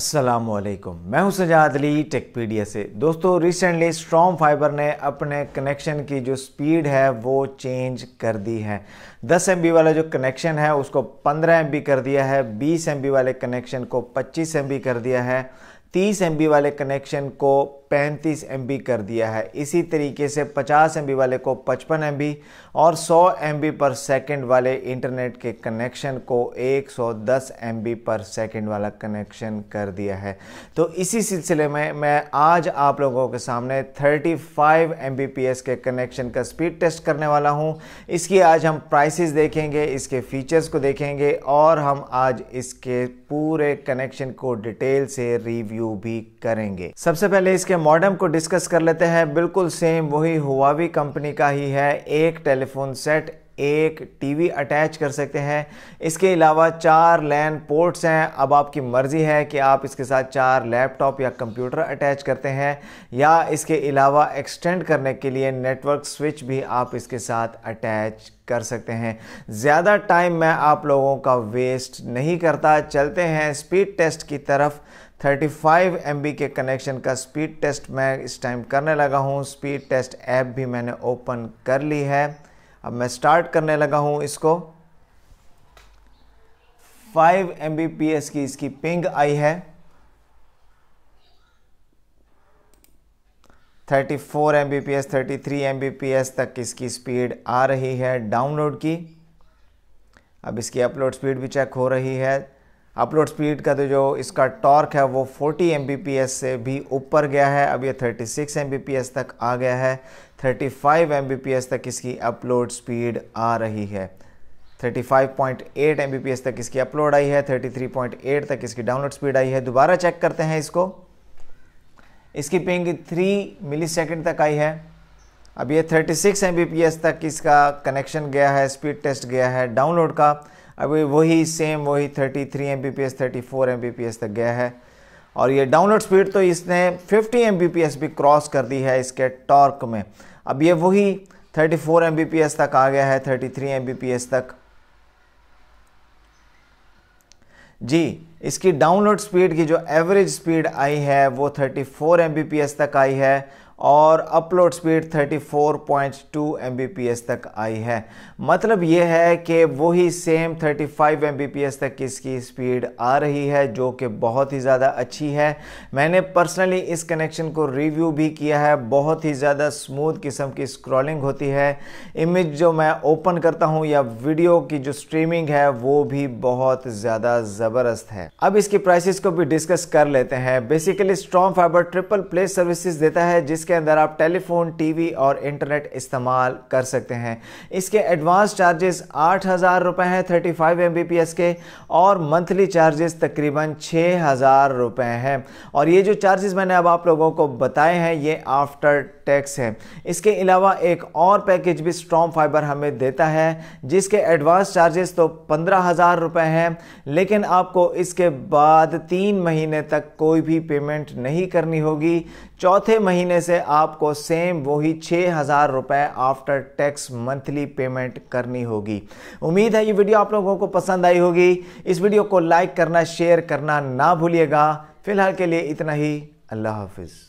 असलकम मैं हूं सजाद अली टेकपीडिया से दोस्तों रिसेंटली स्ट्रॉन्ग फाइबर ने अपने कनेक्शन की जो स्पीड है वो चेंज कर दी है 10 एम वाला जो कनेक्शन है उसको 15 एम कर दिया है 20 एम वाले कनेक्शन को 25 एम कर दिया है 30 एम वाले कनेक्शन को 35 एम कर दिया है इसी तरीके से 50 एम वाले को 55 एम और 100 एम पर सेकंड वाले इंटरनेट के कनेक्शन को 110 एम पर सेकंड वाला कनेक्शन कर दिया है तो इसी सिलसिले में मैं आज आप लोगों के सामने 35 एम के कनेक्शन का स्पीड टेस्ट करने वाला हूँ इसकी आज हम प्राइसेस देखेंगे इसके फीचर्स को देखेंगे और हम आज इसके पूरे कनेक्शन को डिटेल से रिव्यू रिव्यू भी करेंगे सबसे पहले इसके मॉडम को डिस्कस कर लेते हैं बिल्कुल सेम वही हुआवी कंपनी का ही है एक टेलीफोन सेट एक टीवी अटैच कर सकते हैं इसके अलावा चार लैन पोर्ट्स हैं अब आपकी मर्ज़ी है कि आप इसके साथ चार लैपटॉप या कंप्यूटर अटैच करते हैं या इसके अलावा एक्सटेंड करने के लिए नेटवर्क स्विच भी आप इसके साथ अटैच कर सकते हैं ज़्यादा टाइम मैं आप लोगों का वेस्ट नहीं करता चलते हैं स्पीड टेस्ट की तरफ 35 एम के कनेक्शन का स्पीड टेस्ट मैं इस टाइम करने लगा हूँ स्पीड टेस्ट ऐप भी मैंने ओपन कर ली है अब मैं स्टार्ट करने लगा हूँ इसको 5 एम की इसकी पिंग आई है 34 Mbps, 33 Mbps तक इसकी स्पीड आ रही है डाउनलोड की अब इसकी अपलोड स्पीड भी चेक हो रही है अपलोड स्पीड का तो जो इसका टॉर्क है वो 40 एम से भी ऊपर गया है अब ये 36 एम तक आ गया है 35 एम तक इसकी अपलोड स्पीड आ रही है 35.8 एम तक इसकी अपलोड आई है 33.8 तक इसकी डाउनलोड स्पीड आई है दोबारा चेक करते हैं इसको इसकी पिंग 3 मिली तक आई है अब ये 36 एम तक इसका कनेक्शन गया है स्पीड टेस्ट गया है डाउनलोड का अब वही सेम वही 33 three M B P S thirty four तक गया है और ये डाउनलोड स्पीड तो इसने 50 एम बी भी क्रॉस कर दी है इसके टॉर्क में अब ये वही 34 फोर एम बी तक आ गया है 33 थ्री एम बी तक जी इसकी डाउनलोड स्पीड की जो एवरेज स्पीड आई है वो 34 फोर तक आई है और अपलोड स्पीड 34.2 mbps तक आई है मतलब ये है कि वही सेम 35 mbps तक इसकी स्पीड आ रही है जो कि बहुत ही ज़्यादा अच्छी है मैंने पर्सनली इस कनेक्शन को रिव्यू भी किया है बहुत ही ज़्यादा स्मूथ किस्म की स्क्रॉलिंग होती है इमेज जो मैं ओपन करता हूँ या वीडियो की जो स्ट्रीमिंग है वो भी बहुत ज़्यादा ज़बरदस्त है अब इसकी प्राइसिस को भी डिस्कस कर लेते हैं basically strong fibre triple play services देता है जिसके इसके अंदर आप टेलीफोन टीवी और इंटरनेट इस्तेमाल कर सकते हैं इसके एडवांस चार्जेस आठ हज़ार रुपये हैं थर्टी फाइव एम के और मंथली चार्जेस तकरीबन छः हज़ार रुपये हैं और ये जो चार्जेस मैंने अब आप लोगों को बताए हैं ये आफ्टर टैक्स है इसके अलावा एक और पैकेज भी स्ट्रॉन्ग फाइबर हमें देता है जिसके एडवांस चार्जेस तो पंद्रह हज़ार रुपये हैं लेकिन आपको इसके बाद तीन महीने तक कोई भी पेमेंट नहीं करनी होगी चौथे महीने से आपको सेम वही छः हज़ार रुपये आफ्टर टैक्स मंथली पेमेंट करनी होगी उम्मीद है ये वीडियो आप लोगों को पसंद आई होगी इस वीडियो को लाइक करना शेयर करना ना भूलिएगा फिलहाल के लिए इतना ही अल्लाह हाफिज़